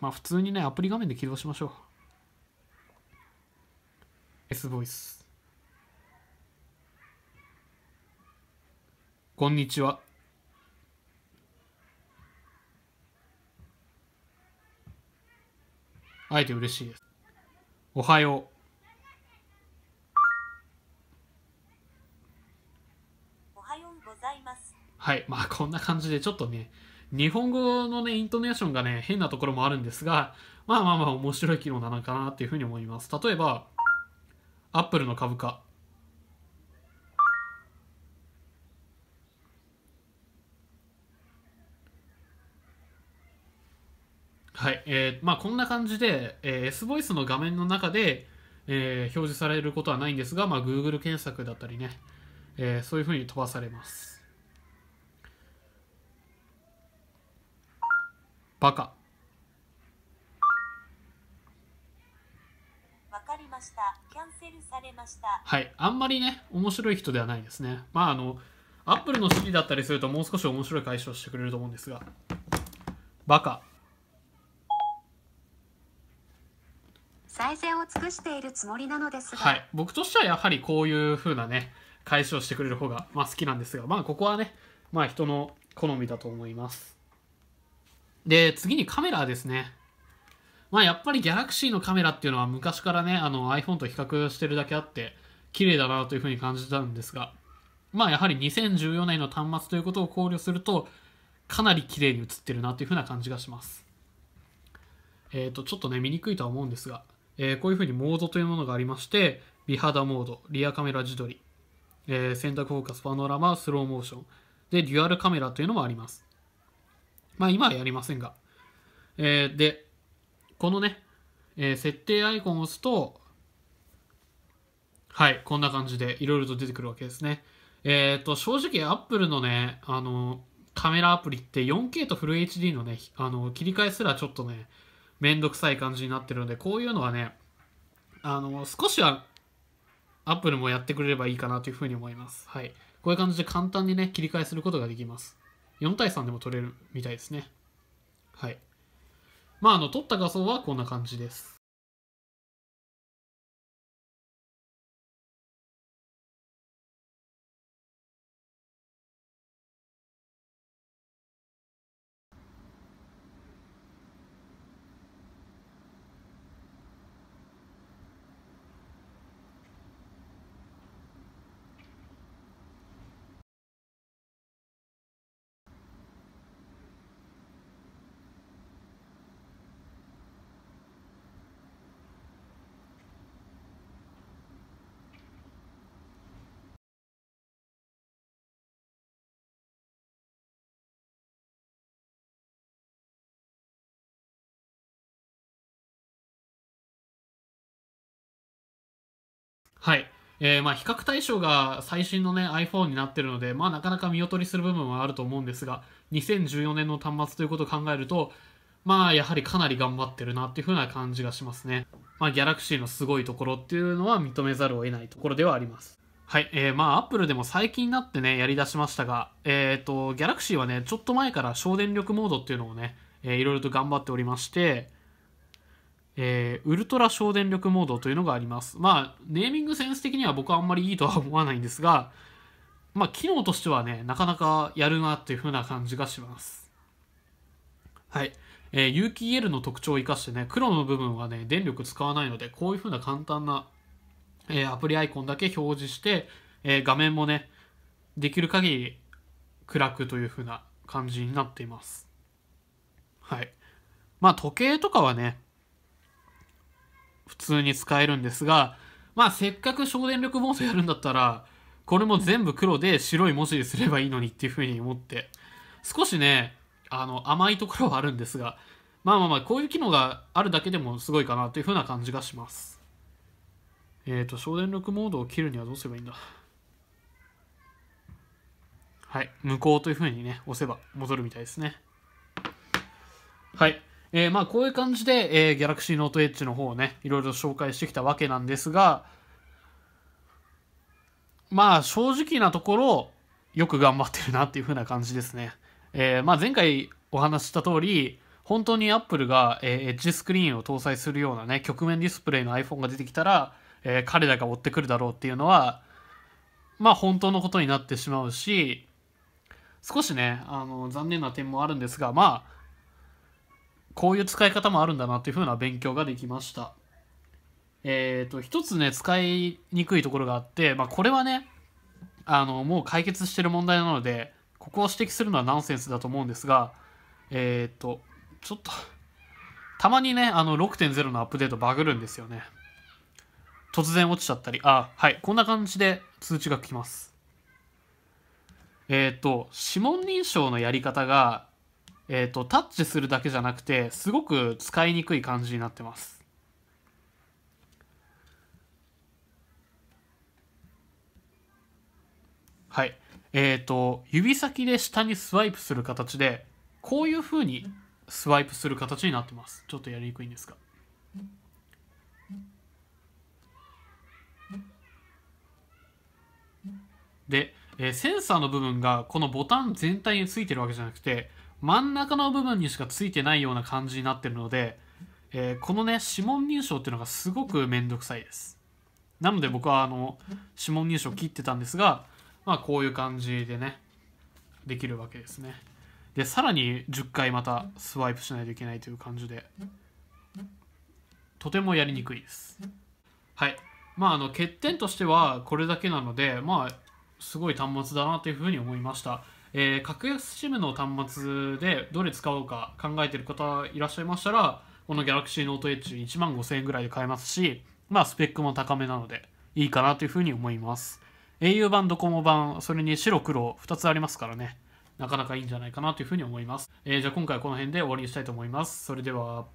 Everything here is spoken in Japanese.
まあ普通にね、アプリ画面で起動しましょう。S ボイス。こんにちは。会えて嬉しいです。おはよう。はいまはい。まあこんな感じでちょっとね、日本語のね、イントネーションがね、変なところもあるんですが、まあまあまあ面白い機能なのかなっていうふうに思います。例えば、アップルの株価。はい、えー、まあこんな感じで、えー、S ボイスの画面の中で、えー、表示されることはないんですが、まあ、Google 検索だったりね、えー、そういうふうに飛ばされます。バカわかりましたキャンセルされましたはいあんまりね面白い人ではないですねまああのアップルの指示だったりするともう少し面白い解消してくれると思うんですがバカ最善を尽くしているつもりなのですが、はい僕としてはやはりこういう風なね解消してくれる方がまあ好きなんですがまあここはねまあ人の好みだと思いますで、次にカメラですね。まあやっぱりギャラクシーのカメラっていうのは昔からね、あの iPhone と比較してるだけあって、綺麗だなというふうに感じたんですが、まあやはり2014年の端末ということを考慮すると、かなり綺麗に映ってるなというふうな感じがします。えっ、ー、と、ちょっとね、見にくいとは思うんですが、えー、こういうふうにモードというものがありまして、美肌モード、リアカメラ自撮り、えー、選択フォーカス、パノラマ、スローモーション、で、デュアルカメラというのもあります。まあ今はやりませんが。えー、で、このね、えー、設定アイコンを押すと、はい、こんな感じでいろいろと出てくるわけですね。えっ、ー、と、正直 Apple のね、あの、カメラアプリって 4K とフル HD のね、あの、切り替えすらちょっとね、めんどくさい感じになってるので、こういうのはね、あの、少しは Apple もやってくれればいいかなというふうに思います。はい。こういう感じで簡単にね、切り替えすることができます。4対3でも取れるみたいですね。はい。まあ、あの、取った画像はこんな感じです。はい。えー、まあ比較対象が最新の、ね、iPhone になってるので、まあ、なかなか見劣りする部分はあると思うんですが2014年の端末ということを考えると、まあ、やはりかなり頑張ってるなっていう風な感じがしますね、まあ、ギャラクシーのすごいところっていうのは認めざるを得ないところではありますはい、えー、まあ、アップルでも最近になってね、やりだしましたが、えっ、ー、と、ギャラクシーはね、ちょっと前から省電力モードっていうのをね、えー、いろいろと頑張っておりまして、えー、ウルトラ省電力モードというのがあります。まあ、ネーミングセンス的には僕はあんまりいいとは思わないんですが、まあ、機能としてはね、なかなかやるなっていう風な感じがします。はい。えー、有機 EL の特徴を生かしてね、黒の部分はね、電力使わないので、こういう風な簡単な、えー、アプリアイコンだけ表示して、えー、画面もね、できる限り暗くという風な感じになっています。はい。まあ、時計とかはね、普通に使えるんですが、まあせっかく省電力モードやるんだったら、これも全部黒で白い文字にすればいいのにっていうふうに思って、少しね、あの甘いところはあるんですが、まあまあまあ、こういう機能があるだけでもすごいかなというふうな感じがします。えっ、ー、と、省電力モードを切るにはどうすればいいんだはい、無効というふうにね、押せば戻るみたいですね。はい。えー、まあこういう感じで、えー、Galaxy Note Edge の方をねいろいろ紹介してきたわけなんですがまあ正直なところよく頑張ってるなっていう風な感じですね、えー、まあ前回お話しした通り本当に Apple が、えー、エッジスクリーンを搭載するようなね局面ディスプレイの iPhone が出てきたら、えー、彼らが追ってくるだろうっていうのはまあ本当のことになってしまうし少しねあの残念な点もあるんですがまあこういう使い方もあるんだなっていうふうな勉強ができました。えっ、ー、と、一つね、使いにくいところがあって、まあ、これはね、あの、もう解決してる問題なので、ここを指摘するのはナンセンスだと思うんですが、えっ、ー、と、ちょっと、たまにね、あの、6.0のアップデートバグるんですよね。突然落ちちゃったり、あ、はい、こんな感じで通知が来ます。えっ、ー、と、指紋認証のやり方が、えーと、タッチするだけじゃなくてすごく使いにくい感じになってます。はい。えっ、ー、と、指先で下にスワイプする形で、こういうふうにスワイプする形になってます。ちょっとやりにくいんですが。で、えー、センサーの部分がこのボタン全体についてるわけじゃなくて、真ん中の部分にしかついてないような感じになってるので、えー、このね指紋認証っていうのがすごく面倒くさいですなので僕はあの指紋認証切ってたんですがまあこういう感じでねできるわけですねでさらに10回またスワイプしないといけないという感じでとてもやりにくいですはいまああの欠点としてはこれだけなのでまあすごい端末だなというふうに思いましたえー、格安 SIM の端末でどれ使おうか考えてる方いらっしゃいましたら、この Galaxy Note Edge 1万5000円ぐらいで買えますし、まあ、スペックも高めなのでいいかなというふうに思います。au 版、ドコモ版、それに白黒2つありますからね、なかなかいいんじゃないかなというふうに思います。えー、じゃあ今回はこの辺で終わりにしたいと思います。それでは。